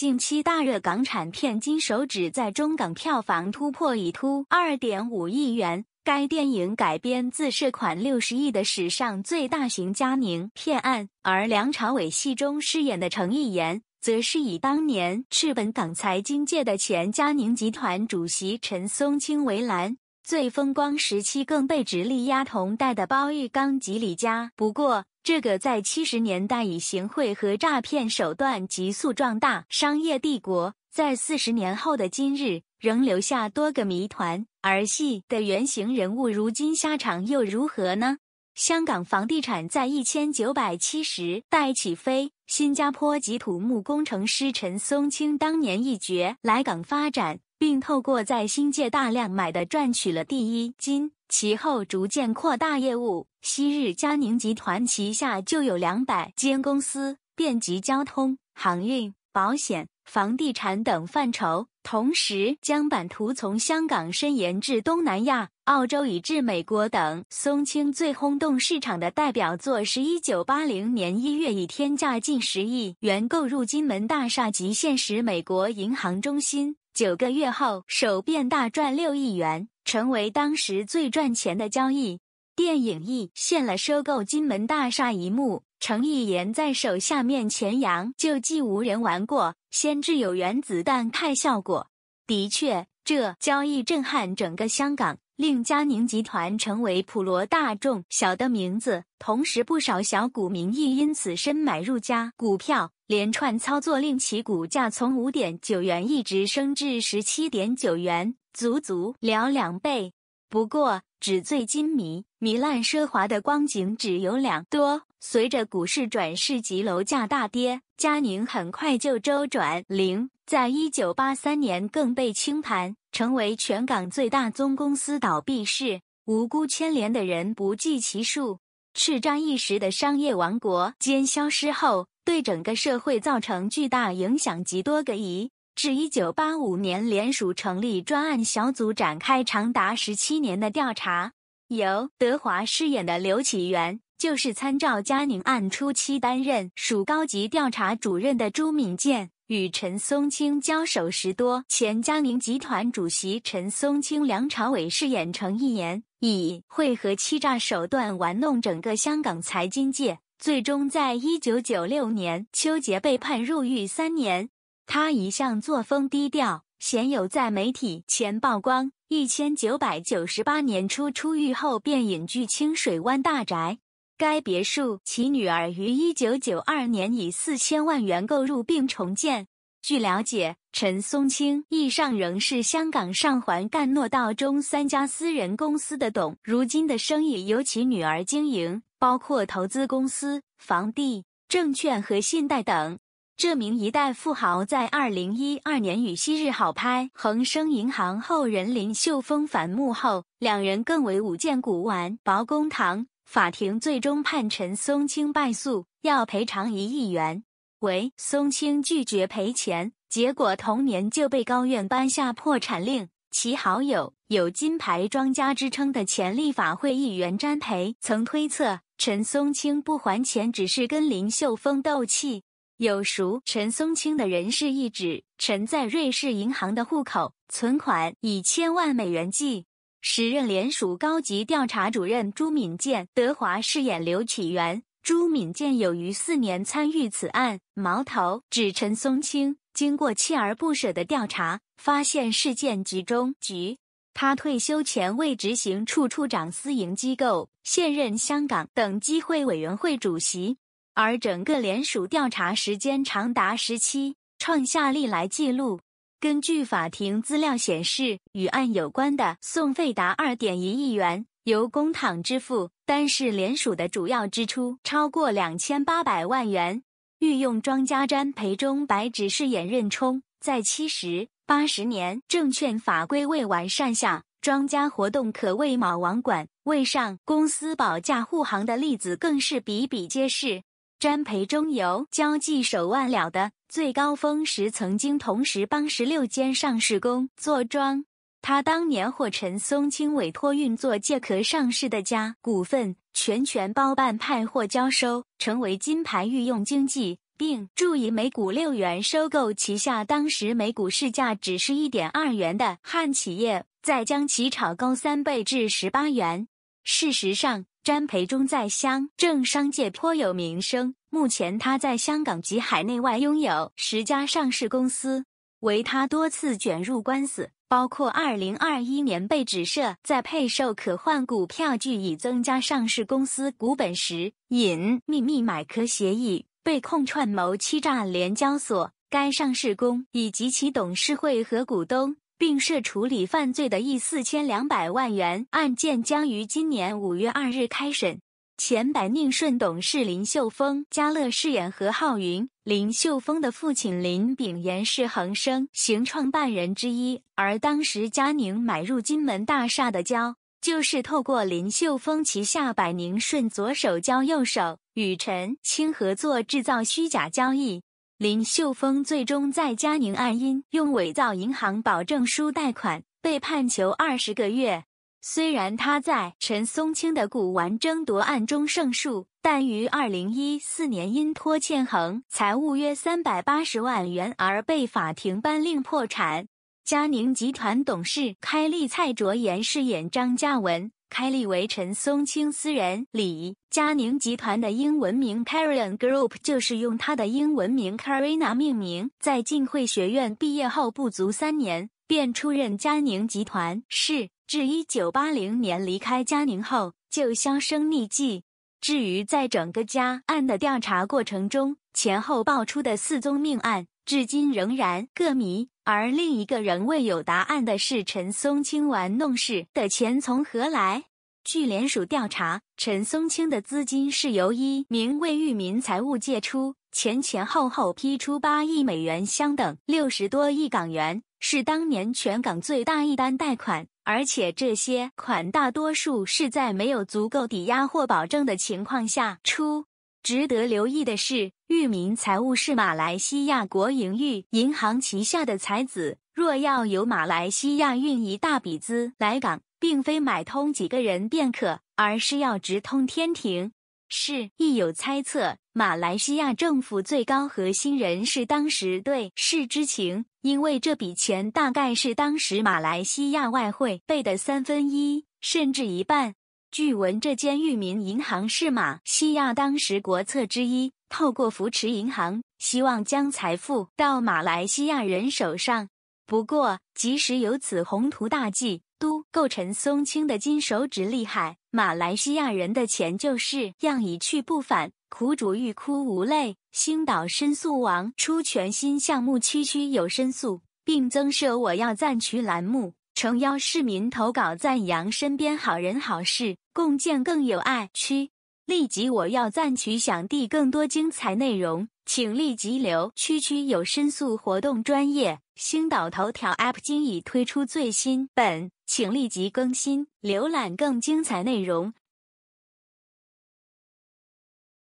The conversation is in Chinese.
近期大热港产片《金手指》在中港票房突破已突二点五亿元。该电影改编自涉款六十亿的史上最大型嘉宁片案，而梁朝伟戏中饰演的程逸言，则是以当年赤本港财经界的前嘉宁集团主席陈松青为蓝。最风光时期，更被直隶丫头带的包玉刚及李家。不过，这个在七十年代以行贿和诈骗手段急速壮大商业帝国，在四十年后的今日，仍留下多个谜团。儿戏的原型人物，如今下场又如何呢？香港房地产在一千九百七十代起飞，新加坡及土木工程师陈松青当年一绝来港发展。并透过在新界大量买的赚取了第一金，其后逐渐扩大业务。昔日嘉宁集团旗下就有两百间公司，遍及交通、航运、保险、房地产等范畴，同时将版图从香港伸延至东南亚、澳洲以至美国等。松青最轰动市场的代表作，是一九八零年一月以天价近十亿元购入金门大厦及现时美国银行中心。九个月后，首变大赚六亿元，成为当时最赚钱的交易。电影亦现了收购金门大厦一幕，程逸言在手下面前扬，就既无人玩过，先至有原子弹看效果。的确，这交易震撼整个香港，令嘉宁集团成为普罗大众小的名字。同时，不少小股民亦因此深买入家股票。连串操作令其股价从五点九元一直升至十七点九元，足足了两倍。不过纸醉金迷、糜烂奢华的光景只有两多。随着股市转市及楼价大跌，嘉宁很快就周转零，在一九八三年更被清盘，成为全港最大宗公司倒闭市，无辜牵连的人不计其数。叱咤一时的商业王国兼消失后，对整个社会造成巨大影响及多个疑。至一九八五年，联署成立专案小组，展开长达十七年的调查。由德华饰演的刘启元，就是参照嘉宁案初期担任署高级调查主任的朱敏健与陈松青交手时多。前嘉宁集团主席陈松青，梁朝伟饰演程逸言。以汇合欺诈手段玩弄整个香港财经界，最终在1996年，邱杰被判入狱三年。他一向作风低调，鲜有在媒体前曝光。1998年初出狱后便隐居清水湾大宅，该别墅其女儿于1992年以4000万元购入并重建。据了解，陈松青意上仍是香港上环干诺道中三家私人公司的董，如今的生意由其女儿经营，包括投资公司、房地、证券和信贷等。这名一代富豪在二零一二年与昔日好拍恒生银行后人林秀峰反目后，两人更为舞剑古玩薄公堂，法庭最终判陈松青败诉，要赔偿一亿元。为松青拒绝赔钱，结果同年就被高院颁下破产令。其好友有金牌庄家之称的前立法会议员詹培曾推测，陈松青不还钱只是跟林秀峰斗气。有熟陈松青的人士一指，陈在瑞士银行的户口存款以千万美元计。时任联署高级调查主任朱敏健，德华饰演刘启元。朱敏健有于四年参与此案，矛头指陈松青。经过锲而不舍的调查，发现事件集中局。他退休前为执行处处长，私营机构现任香港等机会委员会主席。而整个联署调查时间长达十七，创下历来纪录。根据法庭资料显示，与案有关的送费达二点一亿元。由公帑支付，单是联署的主要支出超过两千八百万元。御用庄家詹培忠、白纸仕、演任冲，在七十、八十年证券法规未完善下，庄家活动可谓“卯王管”，为上公司保驾护航的例子更是比比皆是。詹培忠由交际手腕了得，最高峰时曾经同时帮十六间上市公作庄。他当年获陈松青委托运作借壳上市的家股份，全权包办派货交收，成为金牌御用经纪，并注以每股六元收购旗下当时每股市价只是一点二元的汉企业，再将其炒高三倍至十八元。事实上，詹培忠在香正商界颇有名声，目前他在香港及海内外拥有十家上市公司。为他多次卷入官司，包括2021年被指涉在配售可换股票据以增加上市公司股本时，引秘密买壳协议，被控串谋欺诈联交所。该上市公以及其董事会和股东，并涉处理犯罪的亿4200万元案件，将于今年5月2日开审。前百宁顺董事林秀峰，嘉乐饰演何浩云。林秀峰的父亲林炳炎是恒生行创办人之一，而当时嘉宁买入金门大厦的交，就是透过林秀峰旗下百宁顺左手交右手与陈清合作制造虚假交易。林秀峰最终在嘉宁案因用伪造银行保证书贷款，被判囚二十个月。虽然他在陈松青的古玩争夺案中胜诉，但于二零一四年因拖欠恒财务约三百八十万元而被法庭颁令破产。嘉宁集团董事开立蔡卓妍饰演张嘉文，开立为陈松青私人李嘉宁集团的英文名 c a r i o n Group 就是用他的英文名 Carina 命名。在浸会学院毕业后不足三年，便出任嘉宁集团是。至一九八零年离开嘉宁后，就销声匿迹。至于在整个家案的调查过程中，前后爆出的四宗命案，至今仍然各谜。而另一个仍未有答案的是陈松青玩弄事的钱从何来？据联署调查，陈松青的资金是由一名为玉民财务借出，前前后后批出八亿美元，相等六十多亿港元，是当年全港最大一单贷款。而且这些款大多数是在没有足够抵押或保证的情况下出。值得留意的是，域名财务是马来西亚国营域银行旗下的财子。若要由马来西亚运一大笔资来港，并非买通几个人便可，而是要直通天庭。是，亦有猜测，马来西亚政府最高核心人士当时对事知情，因为这笔钱大概是当时马来西亚外汇备的三分一甚至一半。据闻，这间裕民银行是马来西亚当时国策之一，透过扶持银行，希望将财富到马来西亚人手上。不过，即使有此宏图大计。都构成松青的金手指厉害，马来西亚人的钱就是样一去不返，苦主欲哭无泪。星岛申诉王出全新项目，区区有申诉，并增设我要赞取栏目，诚邀市民投稿赞扬身边好人好事，共建更有爱区。立即我要赞取想听更多精彩内容，请立即留区区有申诉活动专业星岛头条 App 今已推出最新本，请立即更新浏览更精彩内容。